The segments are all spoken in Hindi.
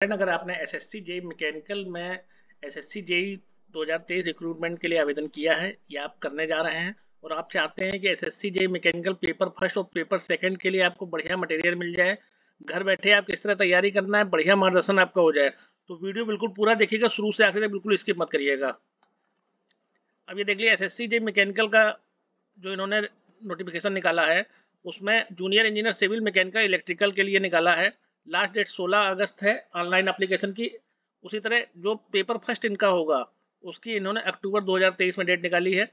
फ्रेंड अगर आपने S S C JE mechanical में एस एस सी जेई दो हज़ार तेईस रिक्रूटमेंट के लिए आवेदन किया है या आप करने जा रहे हैं और आप चाहते हैं कि S S C JE mechanical paper first और पेपर सेकंड के लिए आपको बढ़िया मटेरियल मिल जाए घर बैठे आप किस तरह तैयारी करना है बढ़िया मार्गदर्शन आपका हो जाए तो वीडियो बिल्कुल पूरा देखिएगा शुरू से आखिर तक बिल्कुल स्किप मत करिएगा अब ये देख लिया S S C JE mechanical का जो इन्होंने नोटिफिकेशन निकाला है उसमें junior engineer civil mechanical electrical के लिए निकाला है लास्ट डेट 16 अगस्त है ऑनलाइन एप्लीकेशन की उसी तरह जो पेपर फर्स्ट इनका होगा उसकी इन्होंने अक्टूबर 2023 में डेट निकाली है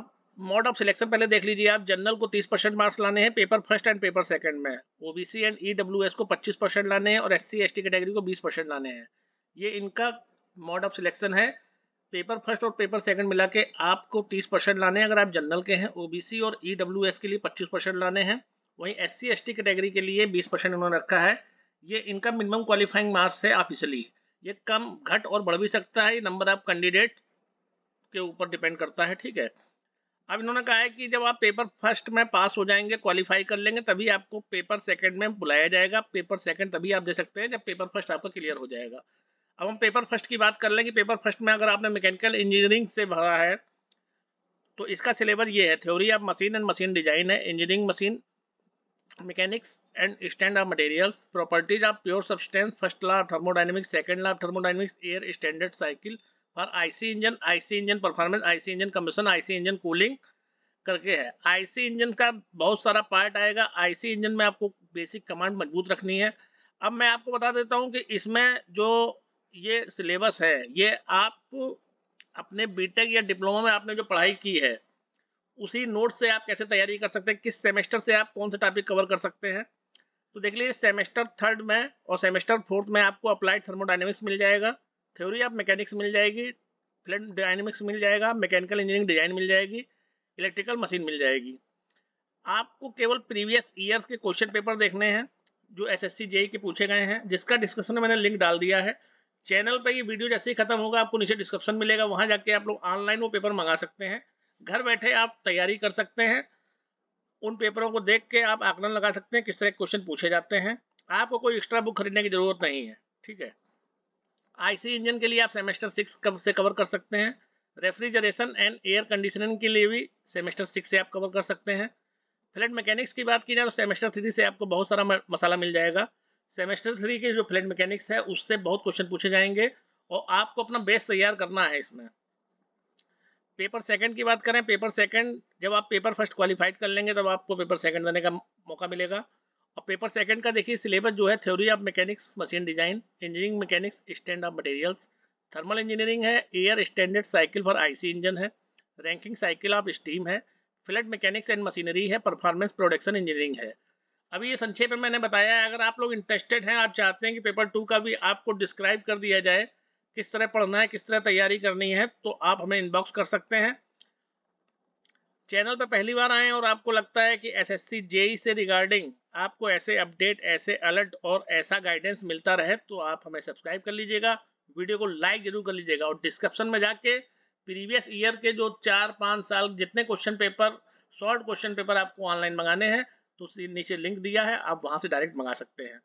अब मोड ऑफ सिलेक्शन पहले देख लीजिए आप जनरल को 30 परसेंट मार्क्स लाने हैं paper first and paper second में ओबीसी एंड ईडब्ल्यूएस को 25 परसेंट लाने हैं और एस सी एस कैटेगरी को 20 परसेंट लाने हैं ये इनका मोड ऑफ सिलेक्शन है पेपर फर्स्ट और पेपर सेकंड मिला के आपको 30 परसेंट लाने हैं अगर आप जनरल के हैं ओबीसी और ईडब्ल्यूएस e के लिए 25 परसेंट लाने हैं वहीं S C S T category के लिए 20 परसेंट उन्होंने रखा है ये इनका मिनिमम क्वालिफाइंग मार्क्स है ऑफिशियली ये कम घट और बढ़ भी सकता है नंबर ऑफ कैंडिडेट के ऊपर डिपेंड करता है ठीक है अब इन्होंने कहा है कि जब आप पेपर फर्स्ट में पास हो जाएंगे क्वालिफाई कर लेंगे तभी आपको पेपर सेकंड में बुलाया जाएगा पेपर सेकंड तभी आप दे सकते हैं जब पेपर फर्स्ट आपका क्लियर हो जाएगा अब हम पेपर फर्स्ट की बात कर लेंगे पेपर फर्स्ट में अगर आपने मैकेनिकल इंजीनियरिंग से भरा है तो इसका सिलेबस ये है theory of machine and machine design है engineering machine mechanics and standard of materials properties of pure substance first law of thermodynamics second law of thermodynamics air standard cycle और IC engine IC engine performance IC engine commission IC engine cooling करके है आईसी इंजन का बहुत सारा पार्ट आएगा आईसी इंजन में आपको बेसिक कमांड मजबूत रखनी है अब मैं आपको बता देता हूँ कि इसमें जो ये सिलेबस है ये आप अपने बीटेक या डिप्लोमा में आपने जो पढ़ाई की है उसी नोट से आप कैसे तैयारी कर सकते हैं किस सेमेस्टर से आप कौन से टॉपिक कवर कर सकते हैं तो देख लीजिए सेमेस्टर थर्ड में और सेमेस्टर फोर्थ में आपको अप्लाइड थर्मोडाइनमिक्स मिल जाएगा थ्योरी ऑफ मैकेनिक्स मिल जाएगी फ्लड डायनेमिक्स मिल जाएगा मैकेनिकल इंजीनियरिंग डिजाइन मिल जाएगी इलेक्ट्रिकल मशीन मिल जाएगी आपको केवल प्रीवियस ईयर्स के क्वेश्चन पेपर देखने हैं जो एस एस e के पूछे गए हैं जिसका डिस्कशन में मैंने लिंक डाल दिया है चैनल पर ये वीडियो जैसे ही खत्म होगा आपको नीचे डिस्क्रिप्शन मिलेगा वहां जाके आप लोग ऑनलाइन वो पेपर मंगा सकते हैं घर बैठे आप तैयारी कर सकते हैं उन पेपरों को देख के आप आकलन लगा सकते हैं किस तरह क्वेश्चन पूछे जाते हैं आपको कोई एक्स्ट्रा बुक खरीदने की जरूरत नहीं है ठीक है आईसी इंजन के लिए आप सेमेस्टर सिक्स कब से कवर कर सकते हैं रेफ्रिजरेशन एंड एयर कंडीशनिंग के लिए भी सेमेस्टर सिक्स से आप कवर कर सकते हैं फ्लैट मैकेनिक्स की बात की जाए तो सेमेस्टर थ्री से आपको बहुत सारा मसाला मिल जाएगा सेमेस्टर थ्री के जो फ्लैट मैकेनिक्स है उससे बहुत क्वेश्चन पूछे जाएंगे और आपको अपना बेस तैयार करना है इसमें पेपर सेकंड की बात करें पेपर सेकंड जब आप पेपर फर्स्ट क्वालिफाइड कर लेंगे तब आपको पेपर सेकंड देने का मौका मिलेगा और पेपर सेकंड का देखिए सिलेबस जो है theory of mechanics machine design engineering mechanics stand of materials thermal engineering है air standard cycle for IC engine है रैंकिंग साइकिल ऑफ स्टीम है फ्लड मैकेनिक्स एंड मशीनरी है परफॉर्मेंस प्रोडक्शन इंजीनियरिंग है अभी ये संक्षेप में मैंने बताया है अगर आप लोग इंटरेस्टेड हैं आप चाहते हैं कि पेपर टू का भी आपको डिस्क्राइब कर दिया जाए किस तरह पढ़ना है किस तरह तैयारी करनी है तो आप हमें इनबॉक्स कर सकते हैं चैनल पर पहली बार आए और आपको लगता है कि एस एस जेई से रिगार्डिंग आपको ऐसे अपडेट ऐसे अलर्ट और ऐसा गाइडेंस मिलता रहे तो आप हमें सब्सक्राइब कर लीजिएगा वीडियो को लाइक जरूर कर लीजिएगा और डिस्क्रिप्शन में जाके प्रीवियस ईयर के जो चार पाँच साल जितने question paper short question paper आपको ऑनलाइन मंगाने हैं तो नीचे लिंक दिया है आप वहां से डायरेक्ट मंगा सकते हैं